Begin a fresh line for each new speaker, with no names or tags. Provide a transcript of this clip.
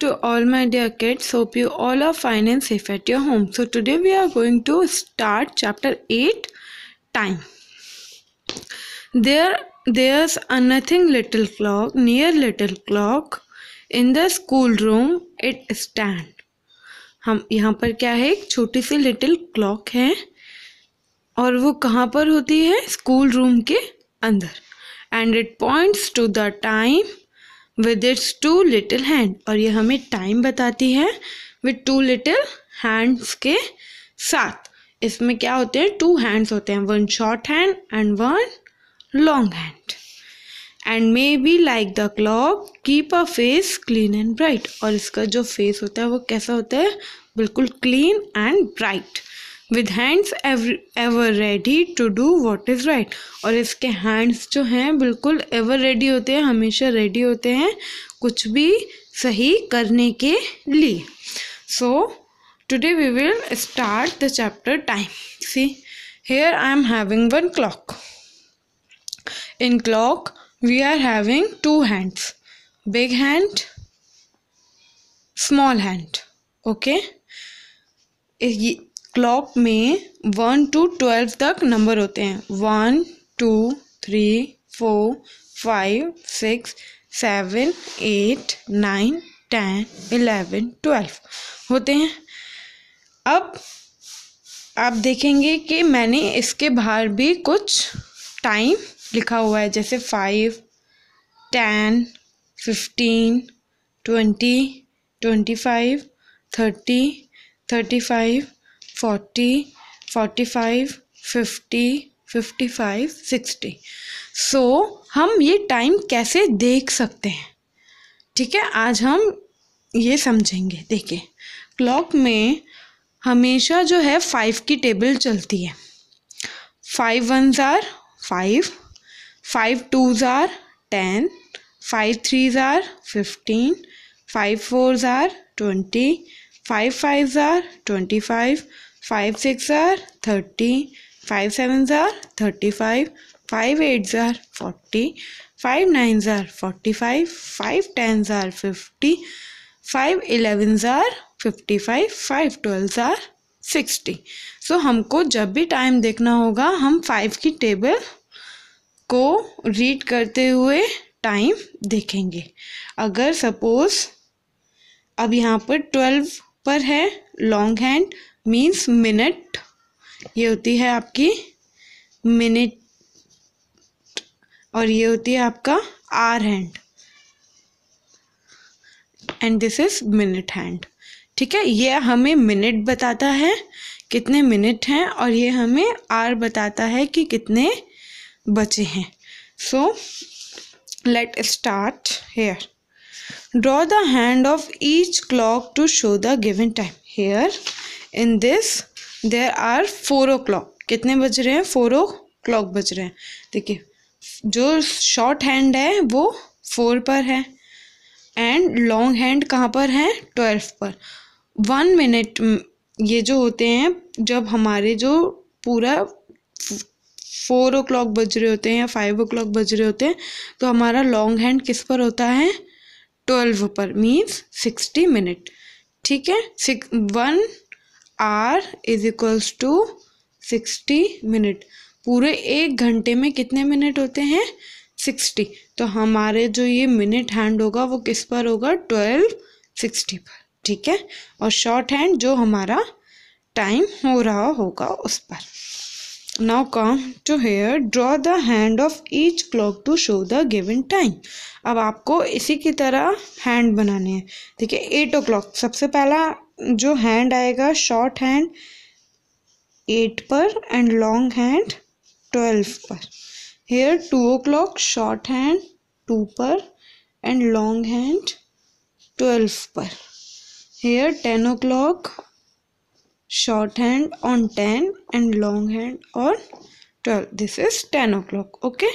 to all my dear kids hope you all are fine and safe at your home so today we are going to start chapter 8 time there there's a nothing little clock near little clock in the school room it stand हम यहाँ पर क्या है एक छोटी सी little clock है और वो कहाँ पर होती है school room के अंदर and it points to the time with its two little hand और ये हमें टाइम बताती है विद टू लिटिल हैंड्स के साथ इसमें क्या होते हैं टू हैंड्स होते हैं one short hand and one long hand and maybe like the clock keep a face clean and bright और इसका जो फेस होता है वो कैसा होता है बिल्कुल clean and bright with hands ever ready to do what is right और इसके हैंड्स जो हैं बिल्कुल एवर रेडी होते हैं हमेशा रेडी होते हैं कुछ भी सही करने के लिए so today we will start the chapter time see here I am having one clock in clock we are having two hands big hand small hand okay clock में वन टू ट्वेल्व तक number होते हैं one two three four five six seven eight nine ten eleven twelve होते हैं अब आप देखेंगे कि मैंने इसके बाहर भी कुछ टाइम लिखा हुआ है जैसे five ten fifteen twenty twenty five thirty thirty five five fifty fifty five sixty so हम ये टाइम कैसे देख सकते हैं ठीक है आज हम ये समझेंगे देखिए क्लॉक में हमेशा जो है फाइव की टेबल चलती है five one are five five two are ten five three are fifteen five four are twenty five five are twenty five five six are thirty five seven are thirty five five eight are forty five nine are forty five five ten are fifty five eleven are fifty five five twelve are sixty so हमको जब भी time देखना होगा हम five की table को read करते हुए टाइम देखेंगे अगर सपोज़ अब यहाँ पर ट्वेल्व पर है लॉन्ग हैंड मीन्स मिनट ये होती है आपकी मिनट और ये होती है आपका hour hand and this is minute hand ठीक है ये हमें मिनट बताता है कितने मिनट हैं और ये हमें आर बताता है कि कितने बचे हैं so let start here draw the hand of each clock to show the given time here in this there are four o'clock कितने बज रहे हैं फोर ओ क्लॉक बज रहे हैं देखिए जो शॉर्ट हैंड है वो फोर पर है एंड लॉन्ग हैंड कहाँ पर है ट्वेल्व पर वन मिनट mm, ये जो होते हैं जब हमारे जो पूरा फोर ओ क्लॉक बज रहे होते हैं या फाइव ओ क्लॉक बज रहे होते हैं तो हमारा लॉन्ग हैंड किस पर होता है ट्वेल्व पर मीन्स सिक्सटी मिनट ठीक है six one hour is equals to sixty minute पूरे एक घंटे में कितने मिनट होते हैं सिक्सटी तो हमारे जो ये मिनट हैंड होगा वो किस पर होगा ट्वेल्व सिक्सटी पर ठीक है और शॉर्ट हैंड जो हमारा टाइम हो रहा होगा उस पर now come to here draw the hand of each clock to show the given time अब आपको इसी की तरह हैंड बनाने हैं देखिए एट ओ क्लॉक सबसे पहला जो हैंड आएगा शॉर्ट हैंड एट पर एंड लॉन्ग हैंड ट्वेल्व पर here two o'clock short hand two पर एंड लॉन्ग हैंड ट्वेल्व पर here ten o'clock short hand on 10 and long hand on 12 this is 10 o'clock okay